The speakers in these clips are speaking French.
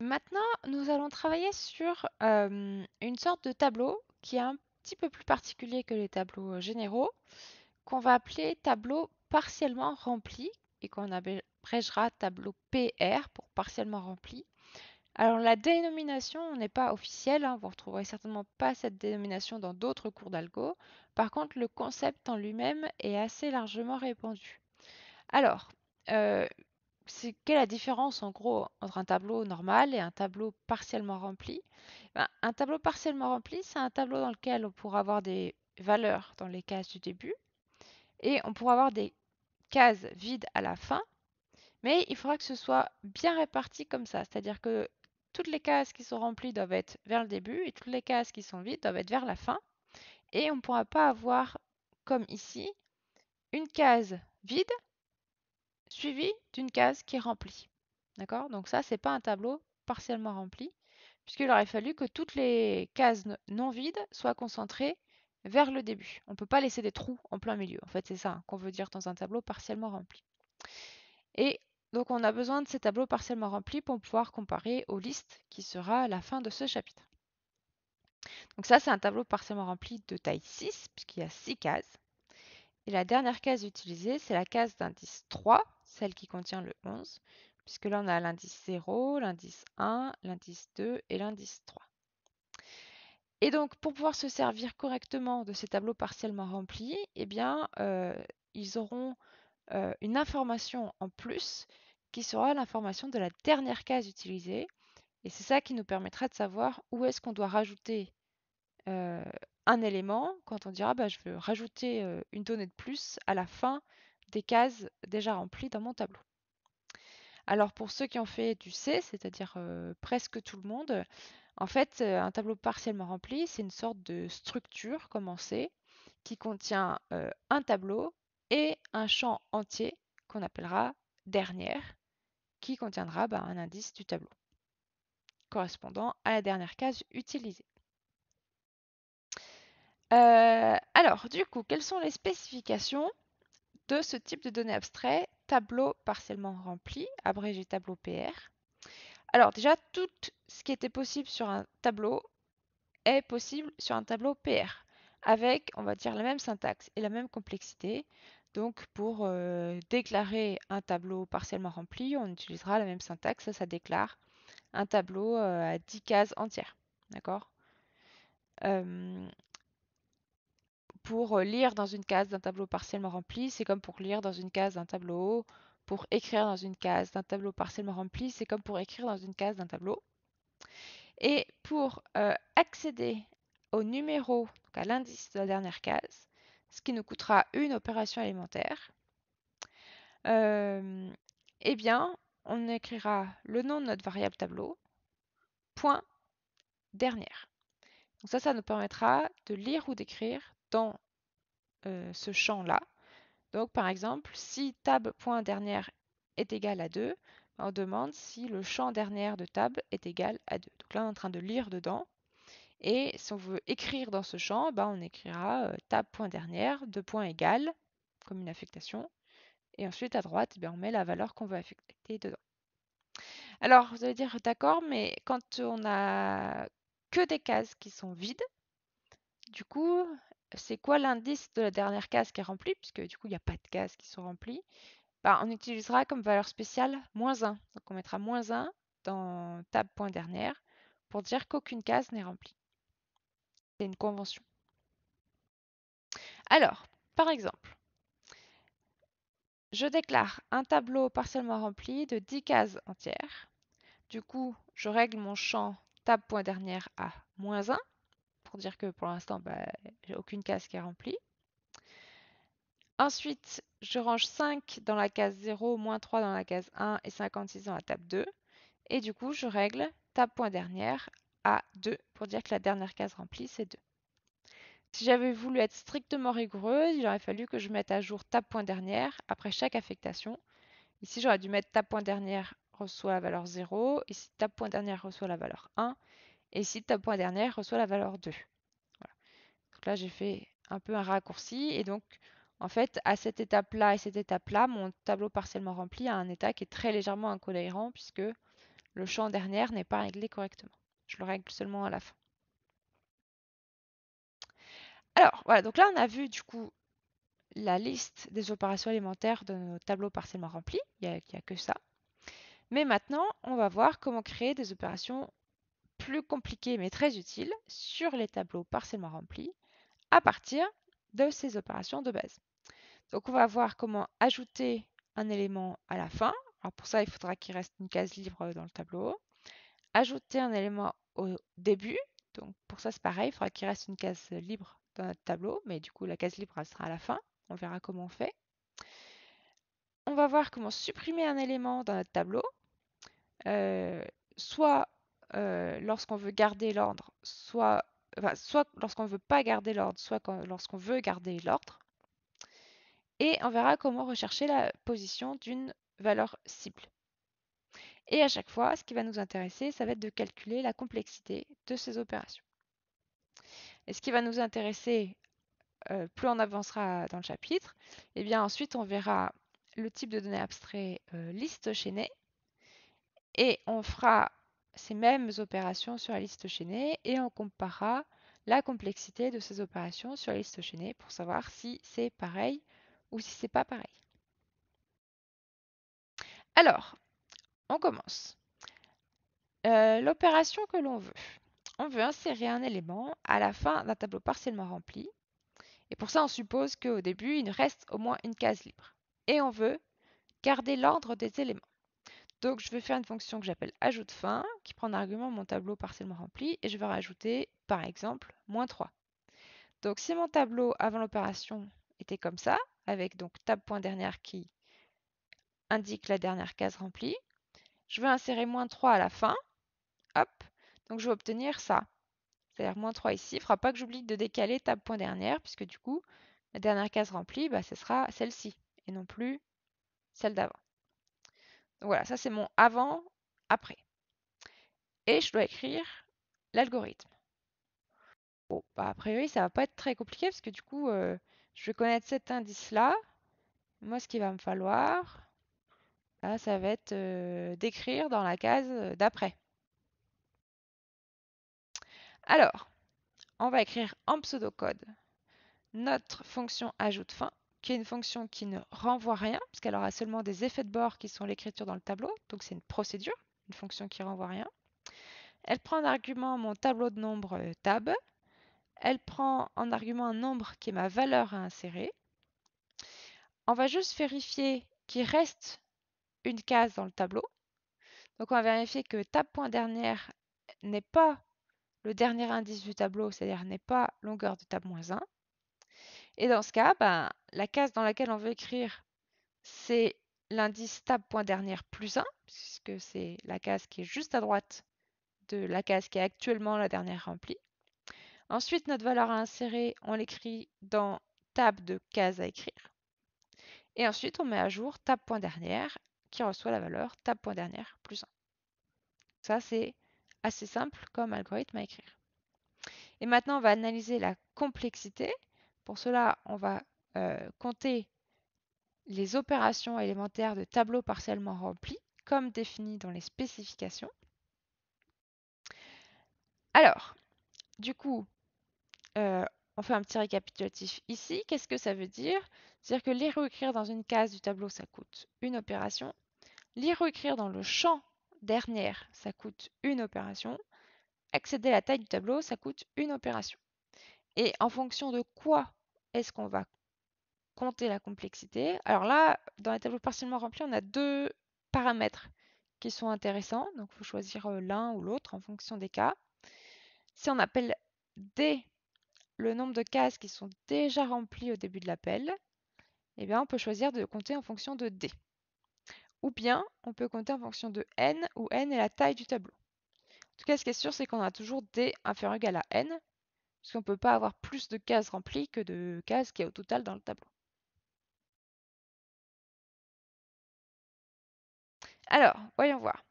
Maintenant, nous allons travailler sur une sorte de tableau qui est un petit peu plus particulier que les tableaux généraux, qu'on va appeler tableau partiellement rempli et qu'on abrégera tableau PR pour partiellement rempli. Alors la dénomination n'est pas officielle, hein, vous ne retrouverez certainement pas cette dénomination dans d'autres cours d'algo. Par contre, le concept en lui-même est assez largement répandu. Alors, euh, quelle est la différence en gros entre un tableau normal et un tableau partiellement rempli ben, Un tableau partiellement rempli, c'est un tableau dans lequel on pourra avoir des valeurs dans les cases du début et on pourra avoir des cases vides à la fin, mais il faudra que ce soit bien réparti comme ça, c'est-à-dire que toutes les cases qui sont remplies doivent être vers le début et toutes les cases qui sont vides doivent être vers la fin et on ne pourra pas avoir comme ici une case vide suivi d'une case qui est remplie. D'accord Donc ça, ce n'est pas un tableau partiellement rempli, puisqu'il aurait fallu que toutes les cases non vides soient concentrées vers le début. On ne peut pas laisser des trous en plein milieu. En fait, c'est ça qu'on veut dire dans un tableau partiellement rempli. Et donc, on a besoin de ces tableaux partiellement remplis pour pouvoir comparer aux listes qui sera à la fin de ce chapitre. Donc ça, c'est un tableau partiellement rempli de taille 6, puisqu'il y a 6 cases. Et la dernière case utilisée, c'est la case d'indice 3, celle qui contient le 11, puisque là on a l'indice 0, l'indice 1, l'indice 2 et l'indice 3. Et donc pour pouvoir se servir correctement de ces tableaux partiellement remplis, eh bien euh, ils auront euh, une information en plus qui sera l'information de la dernière case utilisée. Et c'est ça qui nous permettra de savoir où est-ce qu'on doit rajouter euh, un élément quand on dira bah, je veux rajouter une donnée de plus à la fin des cases déjà remplies dans mon tableau. Alors pour ceux qui ont fait du C, c'est-à-dire presque tout le monde, en fait, un tableau partiellement rempli, c'est une sorte de structure, commencée qui contient un tableau et un champ entier qu'on appellera dernière, qui contiendra bah, un indice du tableau correspondant à la dernière case utilisée. alors, du coup, quelles sont les spécifications de ce type de données abstraites, tableau partiellement rempli, abrégé tableau PR. Alors déjà, tout ce qui était possible sur un tableau est possible sur un tableau PR, avec, on va dire, la même syntaxe et la même complexité. Donc pour euh, déclarer un tableau partiellement rempli, on utilisera la même syntaxe, ça, déclare un tableau euh, à 10 cases entières. D'accord euh, pour lire dans une case d'un tableau partiellement rempli, c'est comme pour lire dans une case d'un tableau. Pour écrire dans une case d'un tableau partiellement rempli, c'est comme pour écrire dans une case d'un tableau. Et pour accéder au numéro, à l'indice de la dernière case, ce qui nous coûtera une opération élémentaire, eh bien, on écrira le nom de notre variable tableau, point, dernière. Donc ça, ça nous permettra de lire ou d'écrire dans euh, ce champ-là. Donc, par exemple, si tab.dernière est égal à 2, ben, on demande si le champ dernière de tab est égal à 2. Donc là, on est en train de lire dedans. Et si on veut écrire dans ce champ, ben, on écrira euh, tab.dernière, 2 égal, comme une affectation. Et ensuite, à droite, ben, on met la valeur qu'on veut affecter dedans. Alors, vous allez dire, d'accord, mais quand on a que des cases qui sont vides, du coup, c'est quoi l'indice de la dernière case qui est remplie, puisque du coup, il n'y a pas de cases qui sont remplies, bah, on utilisera comme valeur spéciale moins 1. Donc on mettra moins 1 dans table.dernière pour dire qu'aucune case n'est remplie. C'est une convention. Alors, par exemple, je déclare un tableau partiellement rempli de 10 cases entières. Du coup, je règle mon champ table.dernière à moins 1 pour dire que pour l'instant, bah, j'ai aucune case qui est remplie. Ensuite, je range 5 dans la case 0, moins 3 dans la case 1 et 56 dans la table 2. Et du coup, je règle table point dernière à 2 pour dire que la dernière case remplie, c'est 2. Si j'avais voulu être strictement rigoureuse, il aurait fallu que je mette à jour table point dernière après chaque affectation. Ici, j'aurais dû mettre table point dernière reçoit la valeur 0, ici table point dernière reçoit la valeur 1, et si ta point dernière reçoit la valeur 2. Donc là, j'ai fait un peu un raccourci. Et donc, en fait, à cette étape-là et cette étape-là, mon tableau partiellement rempli a un état qui est très légèrement incohérent puisque le champ dernière n'est pas réglé correctement. Je le règle seulement à la fin. Alors, voilà, donc là, on a vu du coup la liste des opérations élémentaires de nos tableaux partiellement remplis. Il n'y a, a, que ça. Mais maintenant, on va voir comment créer des opérations plus compliqué mais très utile sur les tableaux partiellement remplis à partir de ces opérations de base. Donc on va voir comment ajouter un élément à la fin. Alors pour ça, il faudra qu'il reste une case libre dans le tableau. Ajouter un élément au début. Donc pour ça, c'est pareil, il faudra qu'il reste une case libre dans notre tableau, mais du coup, la case libre sera à la fin. On verra comment on fait. On va voir comment supprimer un élément dans notre tableau. Euh, soit euh, lorsqu'on veut garder l'ordre, soit, soit lorsqu'on ne veut pas garder l'ordre, soit lorsqu'on veut garder l'ordre. Et on verra comment rechercher la position d'une valeur cible. Et à chaque fois, ce qui va nous intéresser, ça va être de calculer la complexité de ces opérations. Et ce qui va nous intéresser, euh, plus on avancera dans le chapitre, et eh bien ensuite on verra le type de données abstraites euh, liste chaînée, et on fera ces mêmes opérations sur la liste chaînée et on comparera la complexité de ces opérations sur la liste chaînée pour savoir si c'est pareil ou si c'est pas pareil. Alors, on commence. Euh, l'opération que l'on veut. On veut insérer un élément à la fin d'un tableau partiellement rempli. Et pour ça, on suppose qu'au début, il reste au moins une case libre. Et on veut garder l'ordre des éléments. Donc je vais faire une fonction que j'appelle ajoute fin, qui prend en argument mon tableau partiellement rempli, et je vais rajouter par exemple moins 3. Donc si mon tableau avant l'opération était comme ça, avec donc qui indique la dernière case remplie, je vais insérer moins 3 à la fin, hop, donc je vais obtenir ça. C'est-à-dire moins 3 ici, il ne fera pas que j'oublie de décaler table.dernière, puisque du coup, la dernière case remplie, bah, ce sera celle-ci, et non plus celle d'avant voilà, ça c'est mon avant, après. Et je dois écrire l'algorithme. Bon, bah, a priori, ça va pas être très compliqué parce que du coup, euh, je vais connaître cet indice-là. Moi, ce qu'il va me falloir, ça va être euh, d'écrire dans la case d'après. Alors, on va écrire en pseudocode notre fonction ajoute fin qui est une fonction qui ne renvoie rien, puisqu'elle qu'elle aura seulement des effets de bord qui sont l'écriture dans le tableau, donc c'est une procédure, une fonction qui ne renvoie rien. Elle prend en argument mon tableau de nombres euh, tab, elle prend en argument un nombre qui est ma valeur à insérer. On va juste vérifier qu'il reste une case dans le tableau. Donc on va vérifier que tab.dernière n'est pas le dernier indice du tableau, c'est-à-dire n'est pas longueur de tab-1. Et dans ce cas, ben, la case dans laquelle on veut écrire, c'est l'indice tab.dernière plus 1, puisque c'est la case qui est juste à droite de la case qui est actuellement la dernière remplie. Ensuite, notre valeur à insérer, on l'écrit dans tab de case à écrire. Et ensuite, on met à jour tab.dernière qui reçoit la valeur tab.dernière plus 1. Ça, c'est assez simple comme algorithme à écrire. Et maintenant, on va analyser la complexité. Pour cela, on va euh, compter les opérations élémentaires de tableaux partiellement remplis, comme définies dans les spécifications. Alors, du coup, euh, on fait un petit récapitulatif ici. Qu'est-ce que ça veut dire C'est-à-dire que lire ou écrire dans une case du tableau, ça coûte une opération. Lire ou écrire dans le champ dernière, ça coûte une opération. Accéder à la taille du tableau, ça coûte une opération. Et en fonction de quoi est-ce qu'on va compter la complexité Alors là, dans les tableaux partiellement remplis, on a deux paramètres qui sont intéressants. Donc, il faut choisir euh, l'un ou l'autre en fonction des cas. Si on appelle D le nombre de cases qui sont déjà remplies au début de l'appel, eh bien, on peut choisir de compter en fonction de D. Ou bien, on peut compter en fonction de N, où N est la taille du tableau. En tout cas, ce qui est sûr, c'est qu'on a toujours D inférieur ou égal à N, parce qu'on ne peut pas avoir plus de cases remplies que de cases qu'il y a au total dans le tableau. Alors, voyons voir.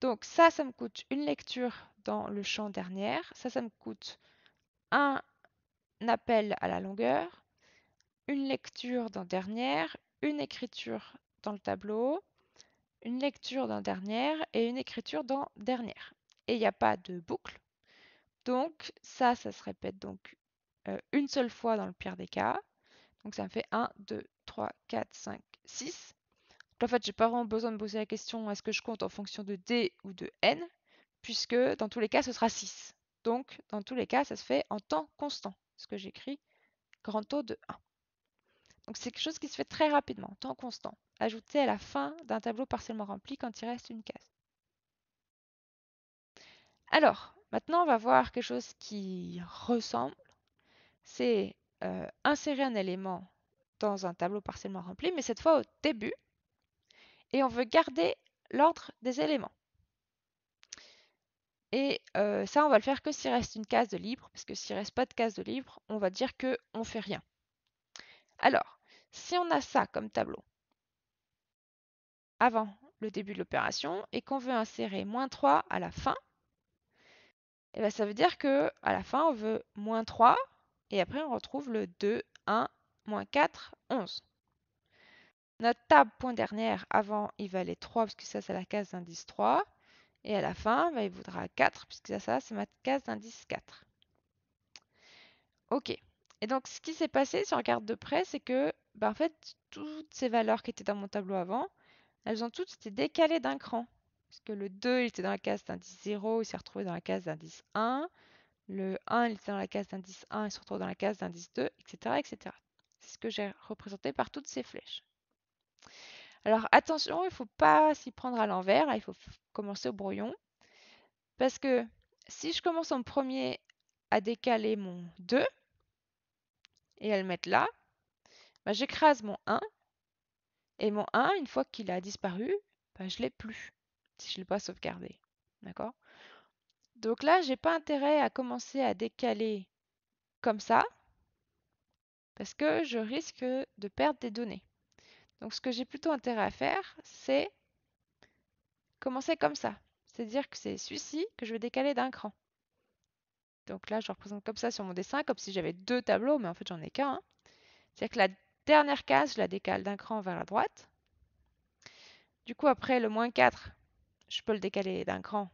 Donc ça, ça me coûte une lecture dans le champ dernière. Ça, ça me coûte un appel à la longueur, une lecture dans dernière, une écriture dans le tableau, une lecture dans dernière et une écriture dans dernière. Et il n'y a pas de boucle, donc ça, ça se répète donc une seule fois dans le pire des cas. Donc ça me fait 1, 2, 3, 4, 5, 6. Donc en fait, j'ai pas vraiment besoin de poser la question est-ce que je compte en fonction de D ou de N, puisque dans tous les cas, ce sera 6. Donc dans tous les cas, ça se fait en temps constant, ce que j'écris grand taux de 1. Donc c'est quelque chose qui se fait très rapidement, temps constant, ajouté à la fin d'un tableau partiellement rempli quand il reste une case. Alors, Maintenant, on va voir quelque chose qui ressemble. C'est euh, insérer un élément dans un tableau partiellement rempli, mais cette fois au début. Et on veut garder l'ordre des éléments. Et euh, ça, on va le faire que s'il reste une case de libre, parce que s'il ne reste pas de case de libre, on va dire qu'on ne fait rien. Alors, si on a ça comme tableau avant le début de l'opération et qu'on veut insérer moins 3 à la fin, et bien bah, ça veut dire que à la fin on veut moins 3 et après on retrouve le 2, 1, moins 4, 11. Notre table point dernière avant il valait 3 puisque ça c'est la case d'indice 3 et à la fin bah, il voudra 4 puisque ça, c'est ma case d'indice 4. Ok. Et donc ce qui s'est passé si on regarde de près c'est que bah, en fait toutes ces valeurs qui étaient dans mon tableau avant elles ont toutes été décalées d'un cran que le 2, il était dans la case d'indice 0, il s'est retrouvé dans la case d'indice 1. Le 1, il était dans la case d'indice 1, il se retrouve dans la case d'indice 2, etc. etc. C'est ce que j'ai représenté par toutes ces flèches. Alors attention, il ne faut pas s'y prendre à l'envers, hein, il faut commencer au brouillon. Parce que si je commence en premier à décaler mon 2 et à le mettre là, bah, j'écrase mon 1. Et mon 1, une fois qu'il a disparu, bah, je ne l'ai plus si je ne l'ai pas sauvegardé. D'accord Donc là, je n'ai pas intérêt à commencer à décaler comme ça, parce que je risque de perdre des données. Donc ce que j'ai plutôt intérêt à faire, c'est commencer comme ça. C'est-à-dire que c'est celui-ci que je vais décaler d'un cran. Donc là, je représente comme ça sur mon dessin, comme si j'avais deux tableaux, mais en fait, j'en ai qu'un. Hein. C'est-à-dire que la dernière case, je la décale d'un cran vers la droite. Du coup, après, le moins 4, je peux le décaler d'un cran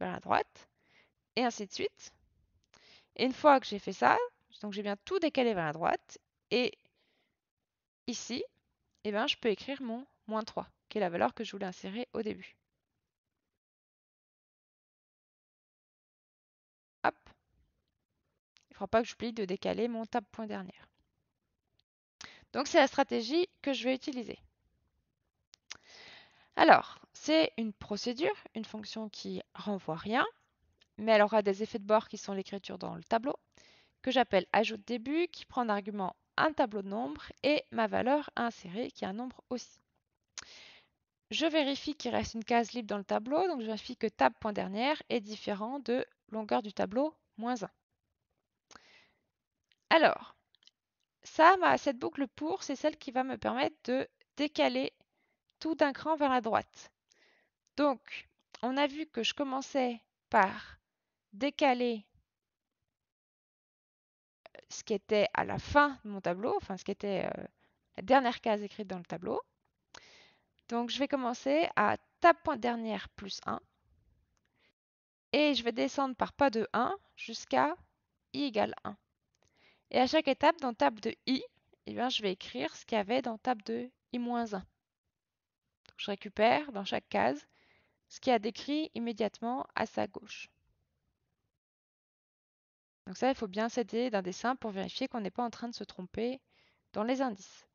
vers la droite, et ainsi de suite. Et une fois que j'ai fait ça, donc j'ai bien tout décalé vers la droite, et ici, eh ben, je peux écrire mon moins 3, qui est la valeur que je voulais insérer au début. Hop. Il ne faudra pas que j'oublie de décaler mon tab point dernière. Donc c'est la stratégie que je vais utiliser. Alors, c'est une procédure, une fonction qui renvoie rien, mais elle aura des effets de bord qui sont l'écriture dans le tableau, que j'appelle ajoute début, qui prend en argument un tableau de nombres et ma valeur insérée qui est un nombre aussi. Je vérifie qu'il reste une case libre dans le tableau, donc je vérifie que table.dernière est différent de longueur du tableau moins 1. Alors, ça, cette boucle pour, c'est celle qui va me permettre de décaler tout d'un cran vers la droite. Donc, on a vu que je commençais par décaler euh, ce qui était à la fin de mon tableau, enfin ce qui était euh, la dernière case écrite dans le tableau. Donc je vais commencer à table.dernière dernière plus 1 et je vais descendre par pas de 1 jusqu'à i égale 1. Et à chaque étape, dans table de i, eh bien, je vais écrire ce qu'il y avait dans table de i-1. je récupère dans chaque case ce qui a décrit immédiatement à sa gauche. Donc ça, il faut bien s'aider d'un dessin pour vérifier qu'on n'est pas en train de se tromper dans les indices.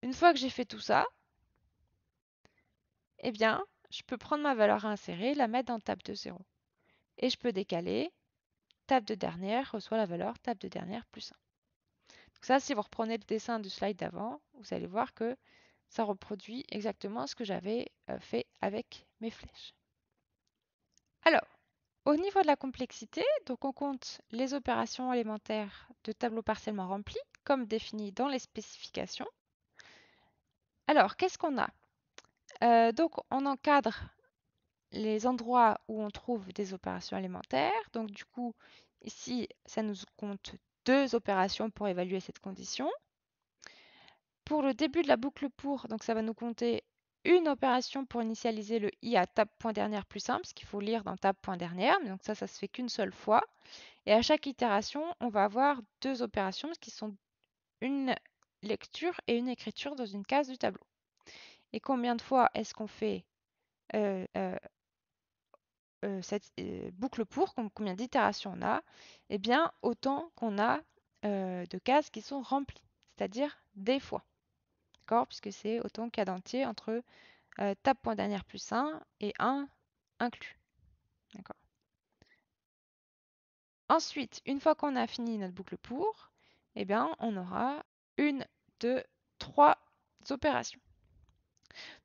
Une fois que j'ai fait tout ça, eh bien, je peux prendre ma valeur à insérer, la mettre dans table de 0. Et je peux décaler, table de dernière reçoit la valeur table de dernière plus 1. Donc ça, si vous reprenez le dessin du slide d'avant, vous allez voir que ça reproduit exactement ce que j'avais euh, fait avec mes flèches. Alors, au niveau de la complexité, donc on compte les opérations élémentaires de tableaux partiellement remplis, comme défini dans les spécifications. Alors, qu'est-ce qu'on a euh, Donc, on encadre les endroits où on trouve des opérations élémentaires. Donc, du coup, ici, ça nous compte deux opérations pour évaluer cette condition. Pour le début de la boucle pour, donc ça va nous compter une opération pour initialiser le i à table.dernière plus simple, ce qu'il faut lire dans table.dernière, donc ça, ça se fait qu'une seule fois. Et à chaque itération, on va avoir deux opérations, qui sont une lecture et une écriture dans une case du tableau. Et combien de fois est-ce qu'on fait euh, euh, euh, cette boucle pour, combien d'itérations on a Eh bien, autant qu'on a de cases qui sont remplies, c'est-à-dire des fois. Puisque c'est autant qu'à dentier entre euh, table.dernière plus 1 et 1 inclus. Ensuite, une fois qu'on a fini notre boucle pour, eh bien, on aura une, deux, trois opérations.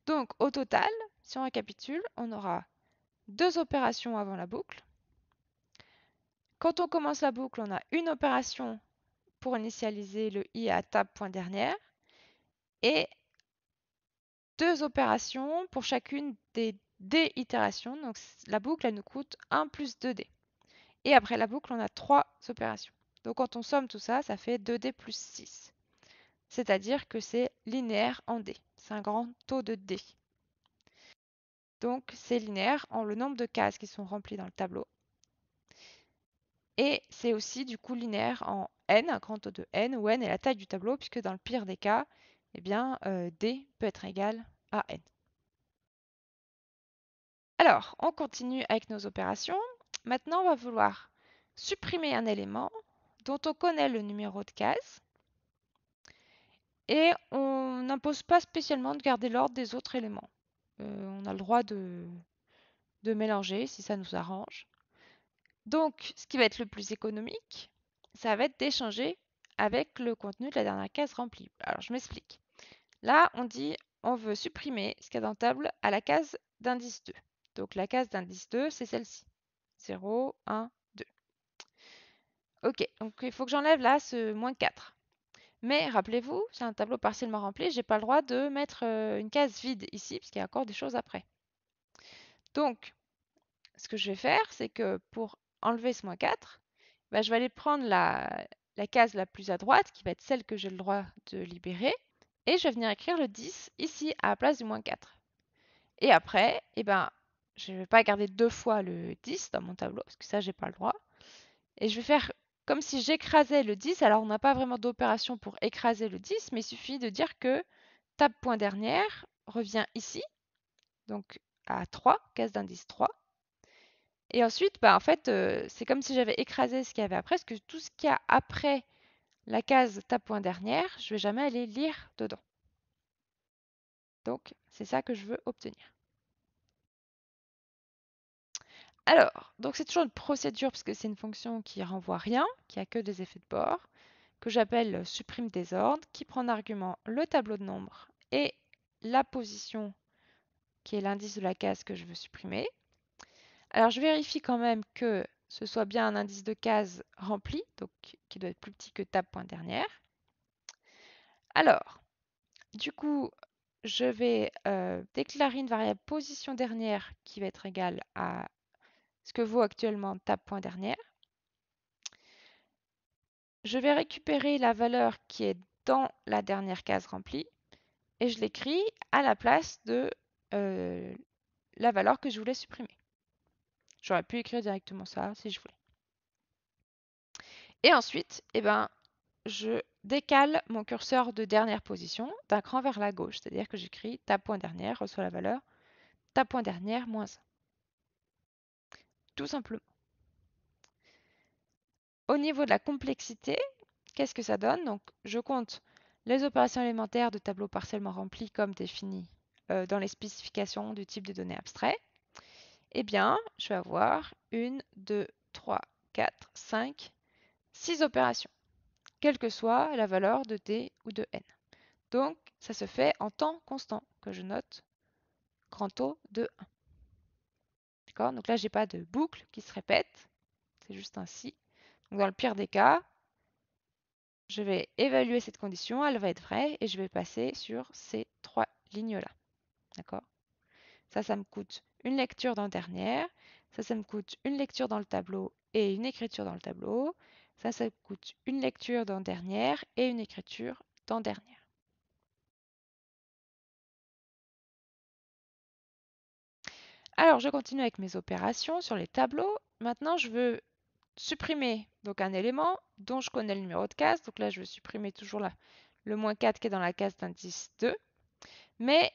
Donc, au total, si on récapitule, on aura deux opérations avant la boucle. Quand on commence la boucle, on a une opération pour initialiser le i à table.dernière et deux opérations pour chacune des d itérations. Donc la boucle, elle nous coûte 1 plus 2d. Et après la boucle, on a trois opérations. Donc quand on somme tout ça, ça fait 2d plus 6. C'est-à-dire que c'est linéaire en d. C'est un grand taux de d. Donc c'est linéaire en le nombre de cases qui sont remplies dans le tableau. Et c'est aussi du coup linéaire en n, un grand taux de n, où n est la taille du tableau, puisque dans le pire des cas, eh bien, euh, D peut être égal à N. Alors, on continue avec nos opérations. Maintenant, on va vouloir supprimer un élément dont on connaît le numéro de case et on n'impose pas spécialement de garder l'ordre des autres éléments. Euh, on a le droit de, de mélanger si ça nous arrange. Donc, ce qui va être le plus économique, ça va être d'échanger avec le contenu de la dernière case remplie. Alors, je m'explique. Là, on dit on veut supprimer ce qu'il y a dans table à la case d'indice 2. Donc la case d'indice 2, c'est celle-ci. 0, 1, 2. Ok, donc il faut que j'enlève là ce moins 4. Mais rappelez-vous, c'est un tableau partiellement rempli, je n'ai pas le droit de mettre euh, une case vide ici, parce qu'il y a encore des choses après. Donc, ce que je vais faire, c'est que pour enlever ce moins 4, bah, je vais aller prendre la case la plus à droite, qui va être celle que j'ai le droit de libérer. Et je vais venir écrire le 10 ici à la place du moins 4. Et après, eh ben, je ne vais pas garder deux fois le 10 dans mon tableau, parce que ça, je n'ai pas le droit. Et je vais faire comme si j'écrasais le 10. Alors, on n'a pas vraiment d'opération pour écraser le 10, mais il suffit de dire que table.dernière revient ici, donc à 3, case d'indice 3. Et ensuite, bah, en fait, euh, c'est comme si j'avais écrasé ce qu'il y avait après, parce que tout ce qu'il y a après la case point dernière, je ne vais jamais aller lire dedans. Donc, c'est ça que je veux obtenir. Alors, donc c'est toujours une procédure parce que c'est une fonction qui renvoie rien, qui a que des effets de bord, que j'appelle supprime ordres, qui prend en argument le tableau de nombres et la position qui est l'indice de la case que je veux supprimer. Alors je vérifie quand même que ce soit bien un indice de case rempli, donc qui doit être plus petit que Dernière. Alors, du coup, je vais euh, déclarer une variable position dernière qui va être égale à ce que vaut actuellement Dernière. Je vais récupérer la valeur qui est dans la dernière case remplie et je l'écris à la place de euh, la valeur que je voulais supprimer. J'aurais pu écrire directement ça si je voulais. Et ensuite, eh ben, je décale mon curseur de dernière position d'un cran vers la gauche, c'est-à-dire que j'écris ta point dernière reçoit la valeur ta point dernière moins 1. Tout simplement. Au niveau de la complexité, qu'est-ce que ça donne Donc, je compte les opérations élémentaires de tableaux partiellement rempli comme définies euh, dans les spécifications du type de données abstrait eh bien, je vais avoir une, deux, trois, quatre, cinq, six opérations, quelle que soit la valeur de t ou de n. Donc, ça se fait en temps constant, que je note grand O de 1. D'accord Donc là, n'ai pas de boucle qui se répète, c'est juste ainsi. Donc dans le pire des cas, je vais évaluer cette condition, elle va être vraie, et je vais passer sur ces trois lignes-là. D'accord Ça, ça me coûte une lecture dans dernière. Ça, ça me coûte une lecture dans le tableau et une écriture dans le tableau. Ça, ça me coûte une lecture dans dernière et une écriture dans dernière. Alors, je continue avec mes opérations sur les tableaux. Maintenant, je veux supprimer donc un élément dont je connais le numéro de case. Donc là, je veux supprimer toujours le moins 4 qui est dans la case d'indice 2. Mais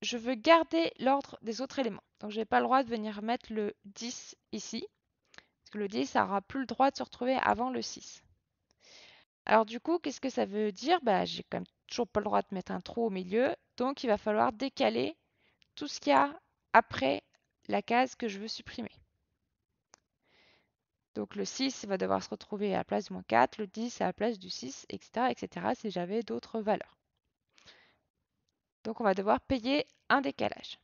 je veux garder l'ordre des autres éléments. Donc je n'ai pas le droit de venir mettre le 10 ici, parce que le 10 n'aura plus le droit de se retrouver avant le 6. Alors du coup, qu'est-ce que ça veut dire Je bah, J'ai quand même toujours pas le droit de mettre un trou au milieu, donc il va falloir décaler tout ce qu'il y a après la case que je veux supprimer. Donc le 6 va devoir se retrouver à la place du moins 4, le 10 à la place du 6, etc. etc. si j'avais d'autres valeurs. Donc on va devoir payer un décalage.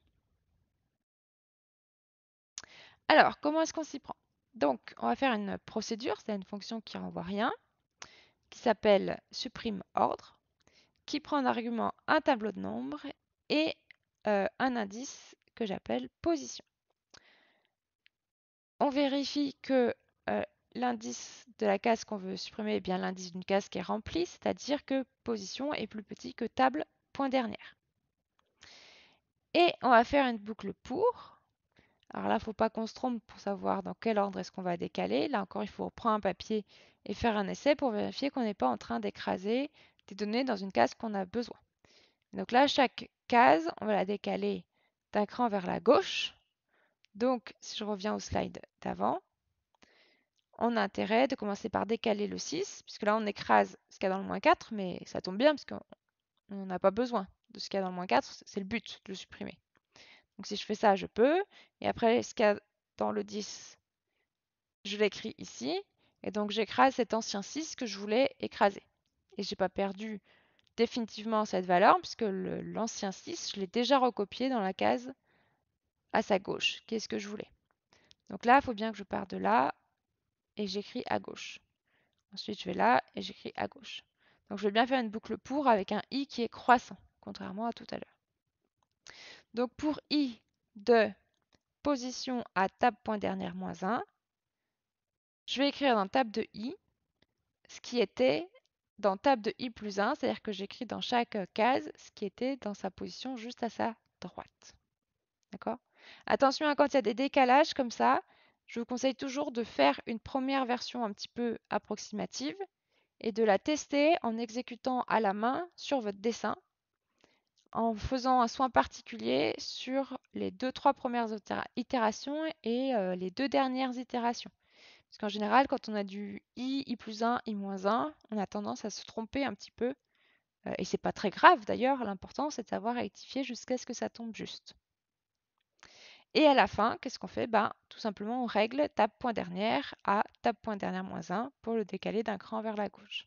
Alors, comment est-ce qu'on s'y prend Donc, on va faire une procédure, c'est une fonction qui renvoie rien, qui s'appelle supprimeOrdre, qui prend en argument un tableau de nombres et euh, un indice que j'appelle position. On vérifie que euh, l'indice de la case qu'on veut supprimer est bien l'indice d'une case qui est remplie, c'est-à-dire que position est plus petit que table.dernière. Et on va faire une boucle pour alors là, il ne faut pas qu'on se trompe pour savoir dans quel ordre est-ce qu'on va décaler. Là encore, il faut reprendre un papier et faire un essai pour vérifier qu'on n'est pas en train d'écraser des données dans une case qu'on a besoin. Donc là, chaque case, on va la décaler d'un cran vers la gauche. Donc, si je reviens au slide d'avant, on a intérêt de commencer par décaler le 6, puisque là, on écrase ce qu'il y a dans le moins 4, mais ça tombe bien, parce qu'on n'a pas besoin de ce qu'il y a dans le moins 4, c'est le but de le supprimer. Donc si je fais ça, je peux. Et après, ce qu'il y a dans le 10, je l'écris ici. Et donc j'écrase cet ancien 6 que je voulais écraser. Et je n'ai pas perdu définitivement cette valeur puisque l'ancien 6, je l'ai déjà recopié dans la case à sa gauche, qui est ce que je voulais. Donc là, il faut bien que je parte de là et j'écris à gauche. Ensuite, je vais là et j'écris à gauche. Donc je vais bien faire une boucle pour avec un i qui est croissant, contrairement à tout à l'heure. Donc pour i de position à table.dernière moins 1, je vais écrire dans table de i ce qui était dans table de i plus 1, c'est-à-dire que j'écris dans chaque case ce qui était dans sa position juste à sa droite. D'accord Attention, hein, quand il y a des décalages comme ça, je vous conseille toujours de faire une première version un petit peu approximative et de la tester en exécutant à la main sur votre dessin en faisant un soin particulier sur les deux, trois premières itérations et les deux dernières itérations. Parce qu'en général, quand on a du i, i plus 1, i moins 1, on a tendance à se tromper un petit peu. et c'est pas très grave d'ailleurs, l'important c'est de savoir rectifier jusqu'à ce que ça tombe juste. Et à la fin, qu'est-ce qu'on fait ben, Tout simplement, on règle tape point à tape point moins 1 pour le décaler d'un cran vers la gauche.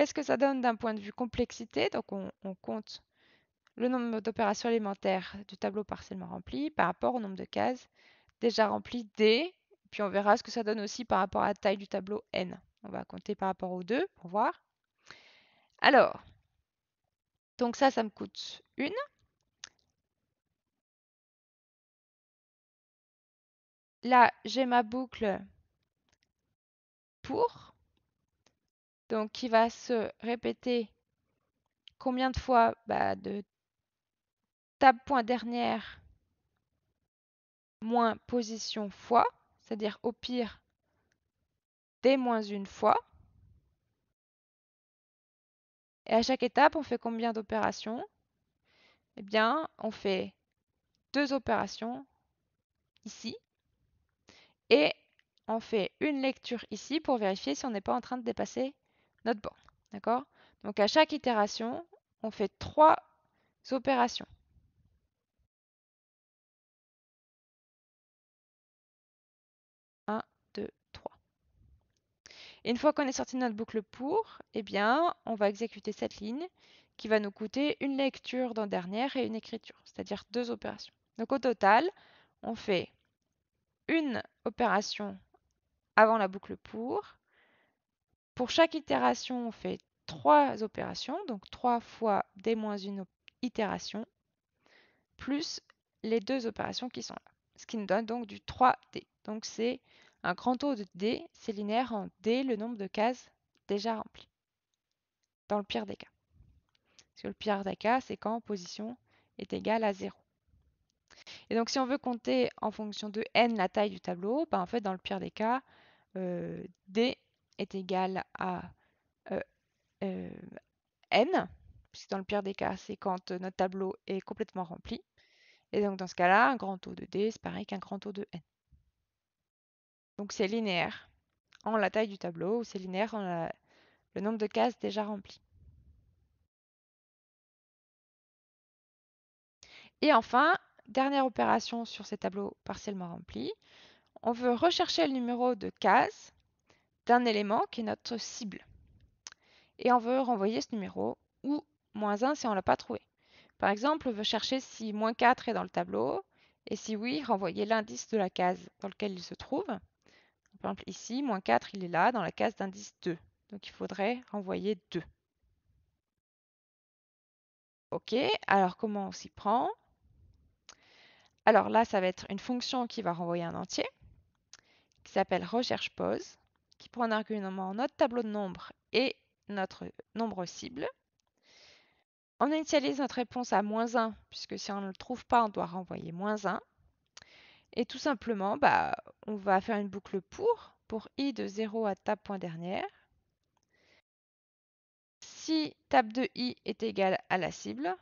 Qu'est-ce que ça donne d'un point de vue complexité Donc on, compte le nombre d'opérations élémentaires du tableau partiellement rempli par rapport au nombre de cases déjà remplies D, puis on verra ce que ça donne aussi par rapport à la taille du tableau N. On va compter par rapport aux deux pour voir. Alors, donc ça, ça me coûte une. Là, j'ai ma boucle pour donc qui va se répéter combien de fois bah, De table point dernière moins position fois, c'est-à-dire au pire des moins une fois. Et à chaque étape, on fait combien d'opérations Eh bien, on fait deux opérations ici et on fait une lecture ici pour vérifier si on n'est pas en train de dépasser notre D'accord Donc à chaque itération, on fait trois opérations. Et une fois qu'on est sorti de notre boucle pour, eh bien, on va exécuter cette ligne qui va nous coûter une lecture dans dernière et une écriture, c'est-à-dire deux opérations. Donc au total, on fait une opération avant la boucle pour pour chaque itération, on fait trois opérations, donc trois fois d moins une itération, plus les deux opérations qui sont là. Ce qui nous donne donc du 3D. Donc c'est un grand taux de D, c'est linéaire en D, le nombre de cases déjà remplies. Dans le pire des cas. Parce que le pire des cas, c'est quand position est égale à 0. Et donc si on veut compter en fonction de n la taille du tableau, ben, en fait dans le pire des cas, euh, D est égal à euh, euh, n, puisque dans le pire des cas, c'est quand euh, notre tableau est complètement rempli. Et donc dans ce cas-là, un grand taux de d, c'est pareil qu'un grand taux de n. Donc c'est linéaire en la taille du tableau, ou c'est linéaire en le nombre de cases déjà remplies. Et enfin, dernière opération sur ces tableaux partiellement remplis, on veut rechercher le numéro de cases, d'un élément qui est notre cible. Et on veut renvoyer ce numéro ou moins 1 si on ne l'a pas trouvé. Par exemple, on veut chercher si moins 4 est dans le tableau et si oui, renvoyer l'indice de la case dans laquelle il se trouve. Par exemple, ici, moins 4, il est là dans la case d'indice 2. Donc il faudrait renvoyer 2. OK, alors comment on s'y prend Alors là, ça va être une fonction qui va renvoyer un entier qui s'appelle recherche pause qui prend en argument notre tableau de nombres et notre nombre cible. On initialise notre réponse à moins 1, puisque si on ne le trouve pas, on doit renvoyer moins 1. Et tout simplement, bah, on va faire une boucle pour, pour i de 0 à table.dernière. Si table de i est égale à la cible,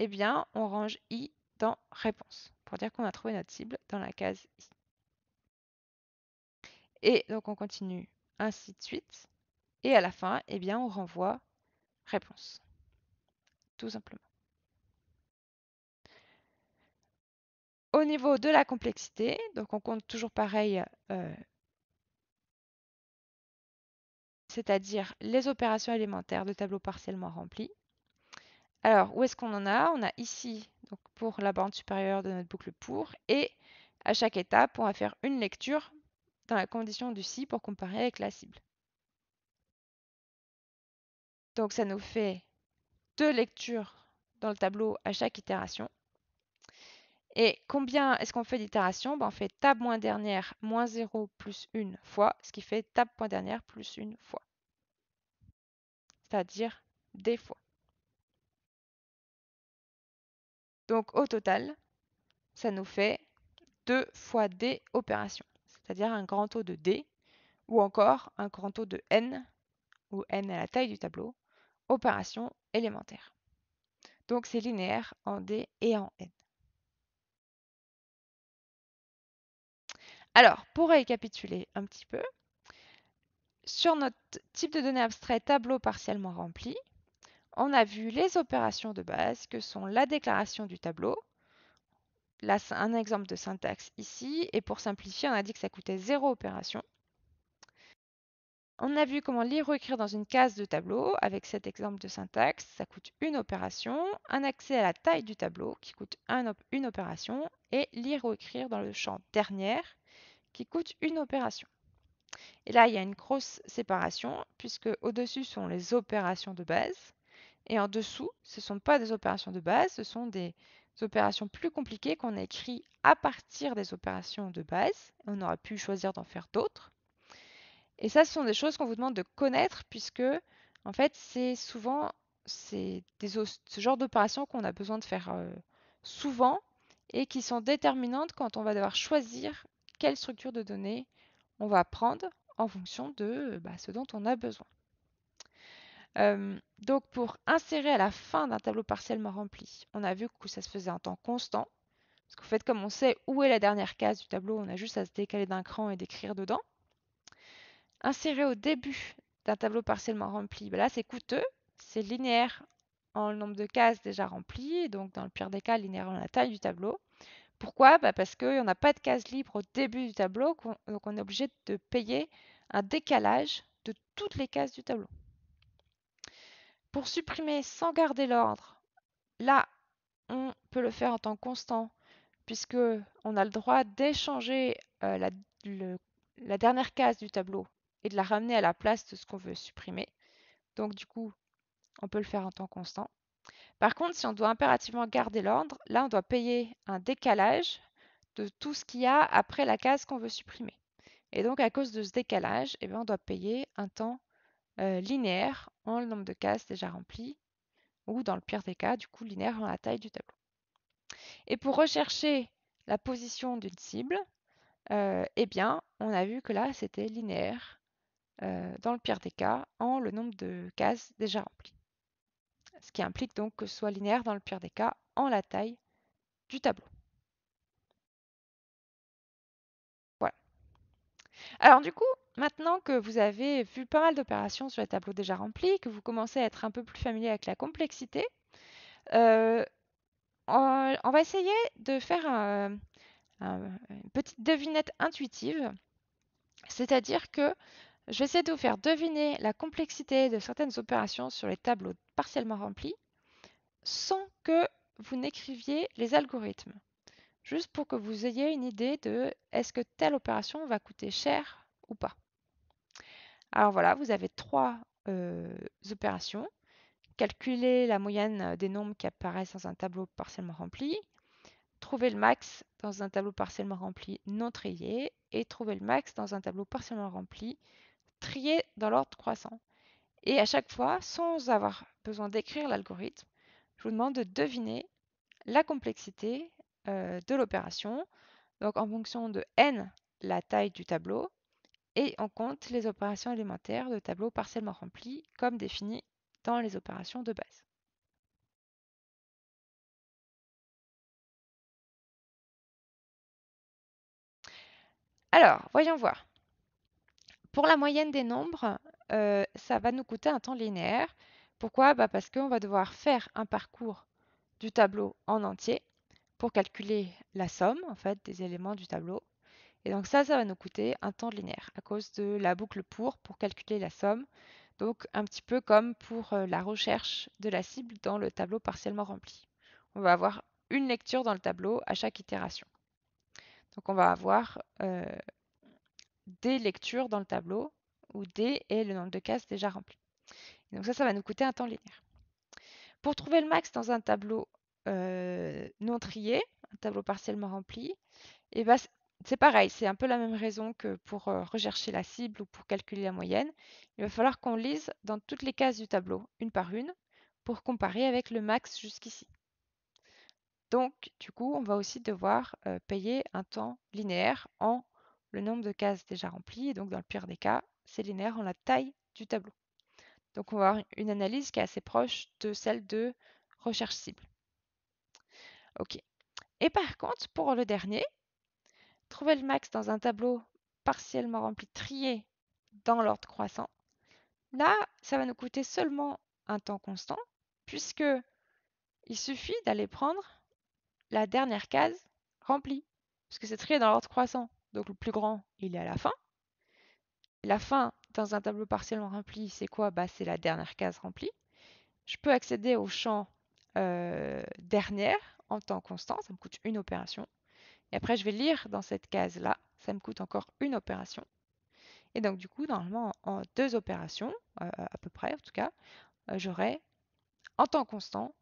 eh bien, on range i dans réponse, pour dire qu'on a trouvé notre cible dans la case i. Et donc on continue ainsi de suite. Et à la fin, eh bien, on renvoie réponse. Tout simplement. Au niveau de la complexité, donc on compte toujours pareil, euh, c'est-à-dire les opérations élémentaires de tableaux partiellement remplis. Alors, où est-ce qu'on en a On a ici, donc pour la bande supérieure de notre boucle pour, et à chaque étape, on va faire une lecture dans la condition du si pour comparer avec la cible. Donc ça nous fait deux lectures dans le tableau à chaque itération. Et combien est-ce qu'on fait d'itérations ben, On fait tab moins dernière moins 0 plus une fois, ce qui fait tab point dernière plus une fois. C'est-à-dire des fois. Donc au total, ça nous fait deux fois des opérations c'est-à-dire un grand taux de D, ou encore un grand taux de N, où N est la taille du tableau, opération élémentaire. Donc c'est linéaire en D et en N. Alors, pour récapituler un petit peu, sur notre type de données abstraites tableau partiellement rempli, on a vu les opérations de base que sont la déclaration du tableau, là, c'est un exemple de syntaxe ici. Et pour simplifier, on a dit que ça coûtait zéro opération. On a vu comment lire ou écrire dans une case de tableau avec cet exemple de syntaxe. Ça coûte une opération, un accès à la taille du tableau qui coûte une opération et lire ou écrire dans le champ dernière qui coûte une opération. Et là, il y a une grosse séparation puisque au-dessus sont les opérations de base et en dessous, ce ne sont pas des opérations de base, ce sont des opérations plus compliquées qu'on a écrites à partir des opérations de base. On aurait pu choisir d'en faire d'autres. Et ça, ce sont des choses qu'on vous demande de connaître puisque, en fait, c'est souvent ce genre d'opérations qu'on a besoin de faire euh, souvent et qui sont déterminantes quand on va devoir choisir quelle structure de données on va prendre en fonction de bah, ce dont on a besoin donc pour insérer à la fin d'un tableau partiellement rempli, on a vu que ça se faisait en temps constant. Parce qu'en fait, comme on sait où est la dernière case du tableau, on a juste à se décaler d'un cran et d'écrire dedans. Insérer au début d'un tableau partiellement rempli, bah là c'est coûteux, c'est linéaire en le nombre de cases déjà remplies, donc dans le pire des cas, linéaire en la taille du tableau. Pourquoi bah Parce qu'on n'a pas de cases libre au début du tableau, donc on est obligé de payer un décalage de toutes les cases du tableau. Pour supprimer sans garder l'ordre, là, on peut le faire en temps constant, puisque on a le droit d'échanger euh, la, dernière case du tableau et de la ramener à la place de ce qu'on veut supprimer. Donc du coup, on peut le faire en temps constant. Par contre, si on doit impérativement garder l'ordre, là, on doit payer un décalage de tout ce qu'il y a après la case qu'on veut supprimer. Et donc, à cause de ce décalage, eh ben, on doit payer un temps euh, linéaire en le nombre de cases déjà remplies, ou dans le pire des cas, du coup linéaire en la taille du tableau. Et pour rechercher la position d'une cible, euh, eh bien, on a vu que là, c'était linéaire, euh, dans le pire des cas, en le nombre de cases déjà remplies. Ce qui implique donc que ce soit linéaire, dans le pire des cas, en la taille du tableau. Voilà. Alors du coup, Maintenant que vous avez vu pas mal d'opérations sur les tableaux déjà remplis, que vous commencez à être un peu plus familier avec la complexité, euh, on, va essayer de faire une petite devinette intuitive. C'est-à-dire que je vais essayer de vous faire deviner la complexité de certaines opérations sur les tableaux partiellement remplis sans que vous n'écriviez les algorithmes. Juste pour que vous ayez une idée de est-ce que telle opération va coûter cher ou pas. Alors voilà, vous avez trois opérations. Calculer la moyenne des nombres qui apparaissent dans un tableau partiellement rempli, trouver le max dans un tableau partiellement rempli non trié et trouver le max dans un tableau partiellement rempli trié dans l'ordre croissant. Et à chaque fois, sans avoir besoin d'écrire l'algorithme, je vous demande de deviner la complexité de l'opération. Donc en fonction de n, la taille du tableau, et on compte les opérations élémentaires de tableaux partiellement remplis comme définies dans les opérations de base. Alors, voyons voir. Pour la moyenne des nombres, euh, ça va nous coûter un temps linéaire. Pourquoi bah Parce qu'on va devoir faire un parcours du tableau en entier pour calculer la somme en fait, des éléments du tableau et donc ça, ça va nous coûter un temps linéaire à cause de la boucle pour pour calculer la somme. Donc un petit peu comme pour euh, la recherche de la cible dans le tableau partiellement rempli. On va avoir une lecture dans le tableau à chaque itération. Donc on va avoir euh, des lectures dans le tableau où D est le nombre de cases déjà remplies. donc ça, ça va nous coûter un temps linéaire. Pour trouver le max dans un tableau euh, non trié, un tableau partiellement rempli, et eh ben, c'est pareil, c'est un peu la même raison que pour rechercher la cible ou pour calculer la moyenne. Il va falloir qu'on lise dans toutes les cases du tableau, une par une, pour comparer avec le max jusqu'ici. Donc, du coup, on va aussi devoir payer un temps linéaire en le nombre de cases déjà remplies. donc, dans le pire des cas, c'est linéaire en la taille du tableau. Donc, on va avoir une analyse qui est assez proche de celle de recherche cible. OK. Et par contre, pour le dernier, Trouver le max dans un tableau partiellement rempli, trié dans l'ordre croissant. Là, ça va nous coûter seulement un temps constant, puisque il suffit d'aller prendre la dernière case remplie, puisque c'est trié dans l'ordre croissant. Donc le plus grand, il est à la fin. La fin dans un tableau partiellement rempli, c'est quoi bah, C'est la dernière case remplie. Je peux accéder au champ euh, dernière en temps constant, ça me coûte une opération. Et après, je vais lire dans cette case-là. Ça me coûte encore une opération. Et donc, du coup, normalement, en deux opérations, euh, à peu près en tout cas, euh, j'aurai en temps constant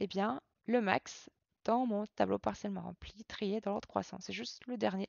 eh bien, le max dans mon tableau partiellement rempli, trié dans l'ordre croissant. C'est juste le dernier